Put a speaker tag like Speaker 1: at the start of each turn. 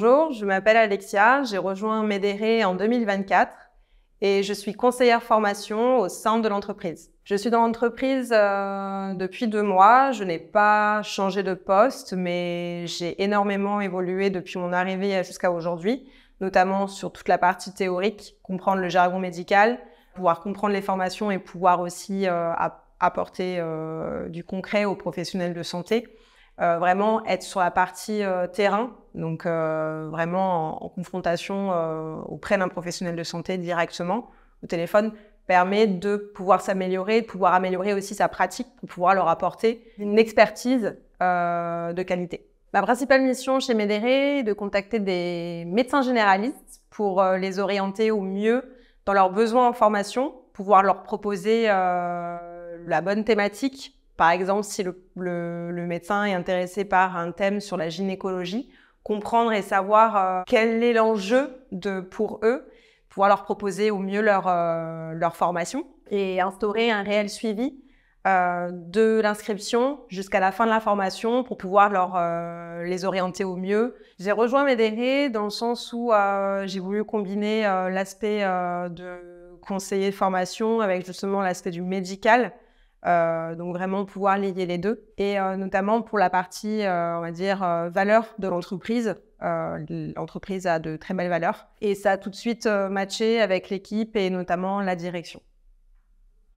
Speaker 1: Bonjour, je m'appelle Alexia, j'ai rejoint Médéré en 2024 et je suis conseillère formation au sein de l'entreprise. Je suis dans l'entreprise euh, depuis deux mois, je n'ai pas changé de poste, mais j'ai énormément évolué depuis mon arrivée jusqu'à aujourd'hui, notamment sur toute la partie théorique, comprendre le jargon médical, pouvoir comprendre les formations et pouvoir aussi euh, apporter euh, du concret aux professionnels de santé. Euh, vraiment être sur la partie euh, terrain, donc euh, vraiment en, confrontation auprès d'un professionnel de santé directement au téléphone, permet de pouvoir s'améliorer, de pouvoir améliorer aussi sa pratique pour pouvoir leur apporter une expertise euh, de qualité. Ma principale mission chez Médéré est de contacter des médecins généralistes pour les orienter au mieux dans leurs besoins en formation, pouvoir leur proposer euh, la bonne thématique par exemple, si le, médecin est intéressé par un thème sur la gynécologie, comprendre et savoir euh, quel est l'enjeu de pour eux, pouvoir leur proposer au mieux leur, euh, formation et instaurer un réel suivi euh, de l'inscription jusqu'à la fin de la formation pour pouvoir leur, les orienter au mieux. J'ai rejoint Médéré dans le sens où j'ai voulu combiner l'aspect de conseiller de formation avec justement l'aspect du médical euh, donc vraiment pouvoir lier les deux. Et euh, notamment pour la partie, euh, on va dire, valeur de l'entreprise. l'entreprise a de très belles valeurs. Et ça a tout de suite matché avec l'équipe et notamment la direction.